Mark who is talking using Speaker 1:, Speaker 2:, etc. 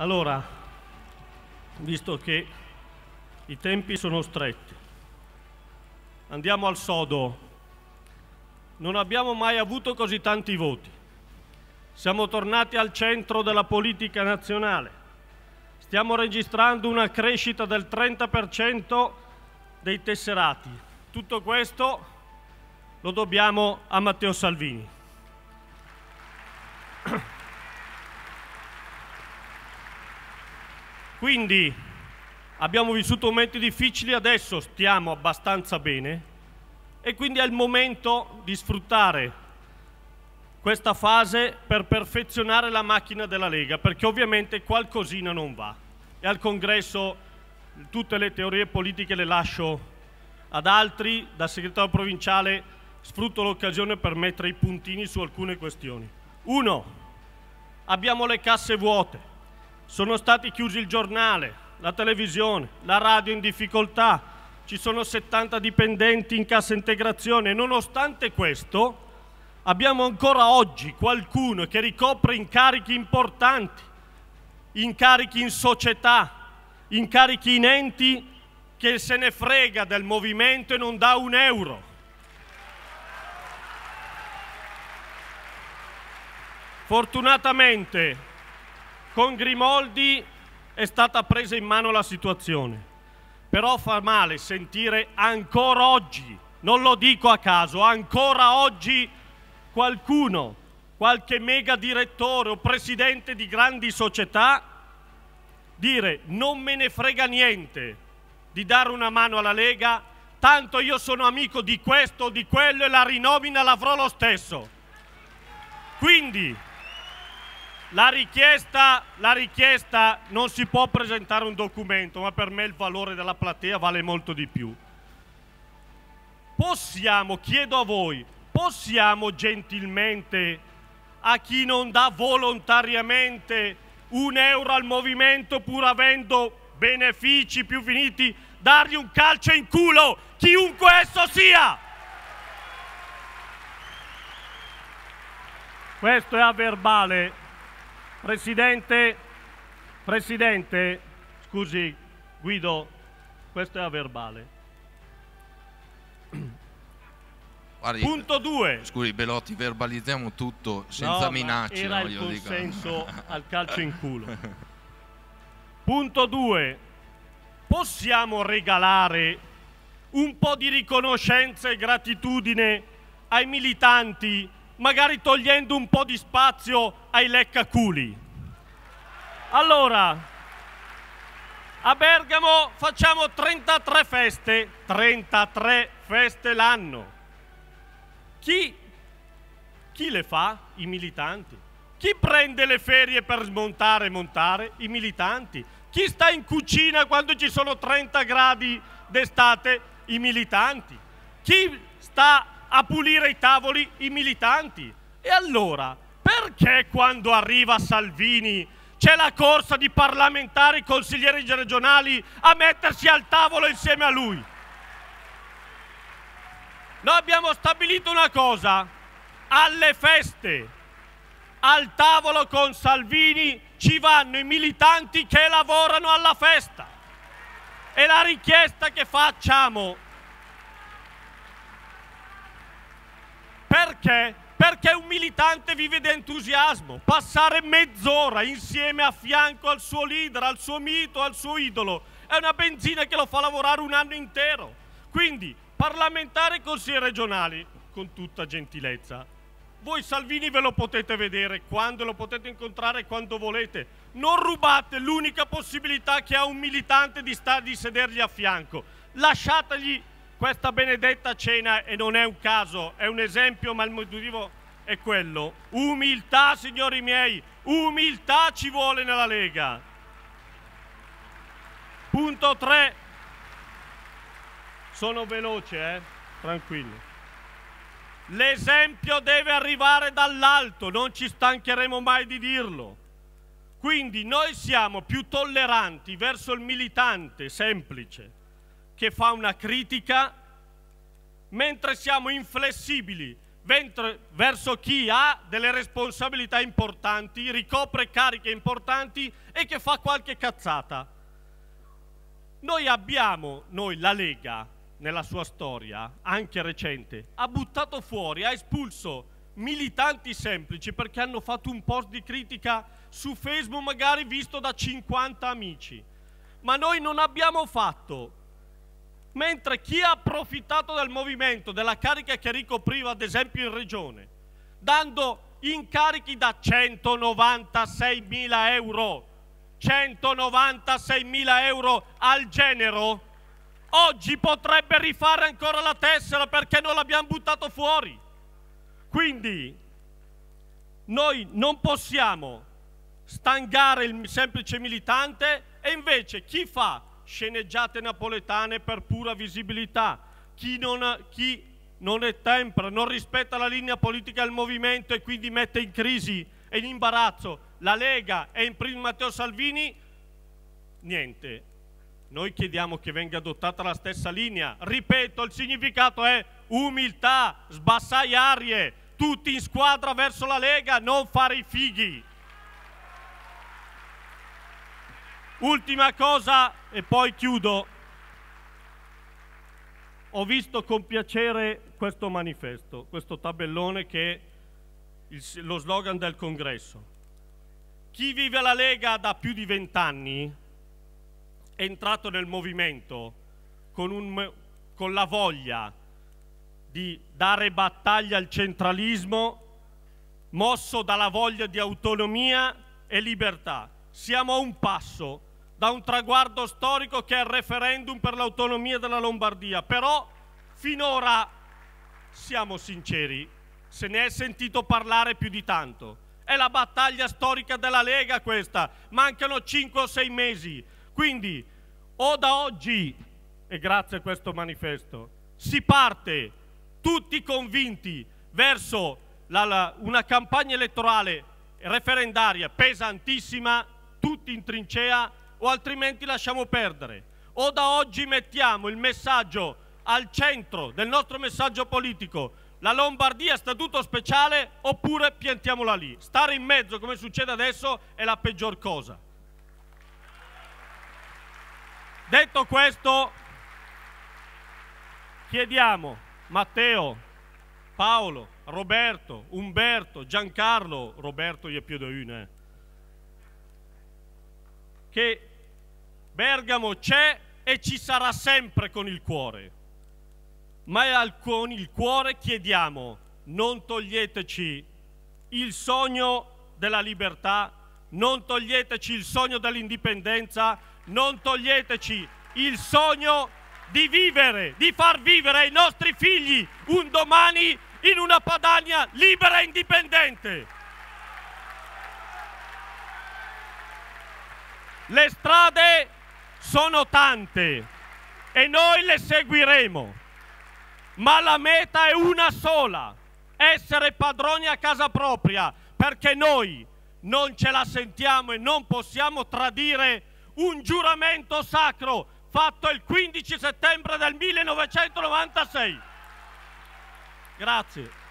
Speaker 1: Allora, visto che i tempi sono stretti, andiamo al sodo. Non abbiamo mai avuto così tanti voti. Siamo tornati al centro della politica nazionale. Stiamo registrando una crescita del 30% dei tesserati. Tutto questo lo dobbiamo a Matteo Salvini. Quindi abbiamo vissuto momenti difficili, adesso stiamo abbastanza bene e quindi è il momento di sfruttare questa fase per perfezionare la macchina della Lega, perché ovviamente qualcosina non va. E al congresso tutte le teorie politiche le lascio ad altri, da segretario provinciale sfrutto l'occasione per mettere i puntini su alcune questioni. Uno, abbiamo le casse vuote. Sono stati chiusi il giornale, la televisione, la radio in difficoltà, ci sono 70 dipendenti in cassa integrazione. Nonostante questo, abbiamo ancora oggi qualcuno che ricopre incarichi importanti, incarichi in società, incarichi in enti che se ne frega del movimento e non dà un euro. Fortunatamente con Grimoldi è stata presa in mano la situazione, però fa male sentire ancora oggi, non lo dico a caso, ancora oggi qualcuno, qualche mega direttore o presidente di grandi società dire non me ne frega niente di dare una mano alla Lega, tanto io sono amico di questo o di quello e la rinomina l'avrò lo stesso. Quindi la richiesta, la richiesta, non si può presentare un documento, ma per me il valore della platea vale molto di più. Possiamo, chiedo a voi, possiamo gentilmente a chi non dà volontariamente un euro al movimento pur avendo benefici più finiti, dargli un calcio in culo, chiunque esso sia? Questo è a verbale Presidente, Presidente, scusi Guido, questo è a verbale. Guardi, Punto 2. Scusi Belotti, verbalizziamo tutto senza no, minacce. Era no, il consenso al calcio in culo. Punto 2. Possiamo regalare un po' di riconoscenza e gratitudine ai militanti magari togliendo un po' di spazio ai leccaculi. Allora, a Bergamo facciamo 33 feste, 33 feste l'anno. Chi, chi le fa? I militanti. Chi prende le ferie per smontare e montare? I militanti. Chi sta in cucina quando ci sono 30 gradi d'estate? I militanti. Chi sta a pulire i tavoli i militanti. E allora, perché quando arriva Salvini c'è la corsa di parlamentari e consiglieri regionali a mettersi al tavolo insieme a lui? Noi abbiamo stabilito una cosa, alle feste, al tavolo con Salvini ci vanno i militanti che lavorano alla festa. E la richiesta che facciamo Perché? Perché un militante vive di entusiasmo. Passare mezz'ora insieme a fianco al suo leader, al suo mito, al suo idolo, è una benzina che lo fa lavorare un anno intero. Quindi, parlamentari e consiglieri regionali, con tutta gentilezza, voi Salvini ve lo potete vedere quando lo potete incontrare quando volete. Non rubate l'unica possibilità che ha un militante di, star, di sedergli a fianco. Lasciategli questa benedetta cena, e non è un caso, è un esempio, ma il motivo è quello. Umiltà, signori miei, umiltà ci vuole nella Lega. Punto 3. Sono veloce, eh? Tranquillo. L'esempio deve arrivare dall'alto, non ci stancheremo mai di dirlo. Quindi noi siamo più tolleranti verso il militante semplice che fa una critica, mentre siamo inflessibili verso chi ha delle responsabilità importanti, ricopre cariche importanti e che fa qualche cazzata. Noi abbiamo, noi la Lega, nella sua storia, anche recente, ha buttato fuori, ha espulso militanti semplici perché hanno fatto un post di critica su Facebook magari visto da 50 amici. Ma noi non abbiamo fatto mentre chi ha approfittato del movimento, della carica che ricopriva ad esempio in regione, dando incarichi da 196.000 euro, 196.000 euro al genero, oggi potrebbe rifare ancora la tessera perché non l'abbiamo buttato fuori. Quindi noi non possiamo stangare il semplice militante e invece chi fa sceneggiate napoletane per pura visibilità. Chi non, ha, chi non è tempra, non rispetta la linea politica del movimento e quindi mette in crisi e in imbarazzo la Lega e in primo Matteo Salvini, niente. Noi chiediamo che venga adottata la stessa linea. Ripeto, il significato è umiltà, sbassai arie, tutti in squadra verso la Lega, non fare i fighi. Ultima cosa e poi chiudo. Ho visto con piacere questo manifesto, questo tabellone che è il, lo slogan del congresso. Chi vive la Lega da più di vent'anni è entrato nel movimento con, un, con la voglia di dare battaglia al centralismo, mosso dalla voglia di autonomia e libertà. Siamo a un passo da un traguardo storico che è il referendum per l'autonomia della Lombardia. Però finora, siamo sinceri, se ne è sentito parlare più di tanto. È la battaglia storica della Lega questa, mancano 5 o 6 mesi. Quindi o da oggi, e grazie a questo manifesto, si parte tutti convinti verso la, la, una campagna elettorale referendaria pesantissima, tutti in trincea o altrimenti lasciamo perdere. O da oggi mettiamo il messaggio al centro del nostro messaggio politico, la Lombardia statuto speciale, oppure piantiamola lì. Stare in mezzo, come succede adesso, è la peggior cosa. Detto questo, chiediamo Matteo, Paolo, Roberto, Umberto, Giancarlo, Roberto gli è più di uno, eh, che Bergamo c'è e ci sarà sempre con il cuore. Ma con il cuore chiediamo, non toglieteci il sogno della libertà, non toglieteci il sogno dell'indipendenza, non toglieteci il sogno di vivere, di far vivere ai nostri figli un domani in una Padania libera e indipendente. Le strade sono tante e noi le seguiremo, ma la meta è una sola, essere padroni a casa propria, perché noi non ce la sentiamo e non possiamo tradire un giuramento sacro fatto il 15 settembre del 1996. Grazie.